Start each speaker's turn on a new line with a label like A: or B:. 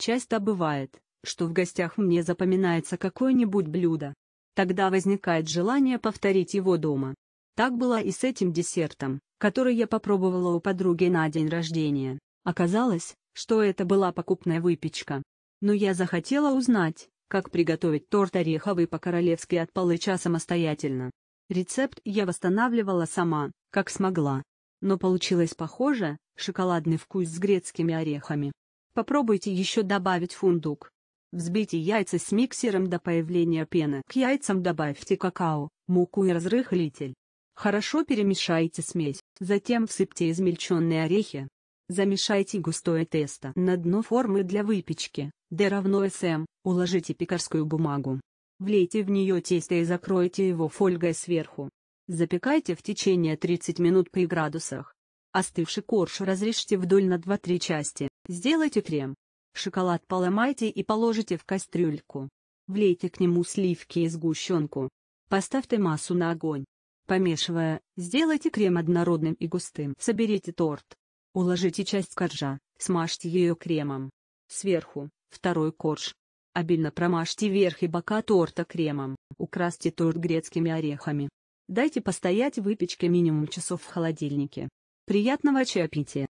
A: Часто бывает, что в гостях мне запоминается какое-нибудь блюдо. Тогда возникает желание повторить его дома. Так было и с этим десертом, который я попробовала у подруги на день рождения. Оказалось, что это была покупная выпечка. Но я захотела узнать, как приготовить торт ореховый по-королевски от полыча самостоятельно. Рецепт я восстанавливала сама, как смогла. Но получилось похоже, шоколадный вкус с грецкими орехами. Попробуйте еще добавить фундук. Взбейте яйца с миксером до появления пены. К яйцам добавьте какао, муку и разрыхлитель. Хорошо перемешайте смесь, затем всыпьте измельченные орехи. Замешайте густое тесто. На дно формы для выпечки, D равно SM, уложите пекарскую бумагу. Влейте в нее тесто и закройте его фольгой сверху. Запекайте в течение 30 минут при градусах. Остывший корж разрежьте вдоль на 2-3 части. Сделайте крем. Шоколад поломайте и положите в кастрюльку. Влейте к нему сливки и сгущенку. Поставьте массу на огонь. Помешивая, сделайте крем однородным и густым. Соберите торт. Уложите часть коржа, смажьте ее кремом. Сверху, второй корж. Обильно промажьте верх и бока торта кремом. Украсьте торт грецкими орехами. Дайте постоять выпечке минимум часов в холодильнике. Приятного чаепития!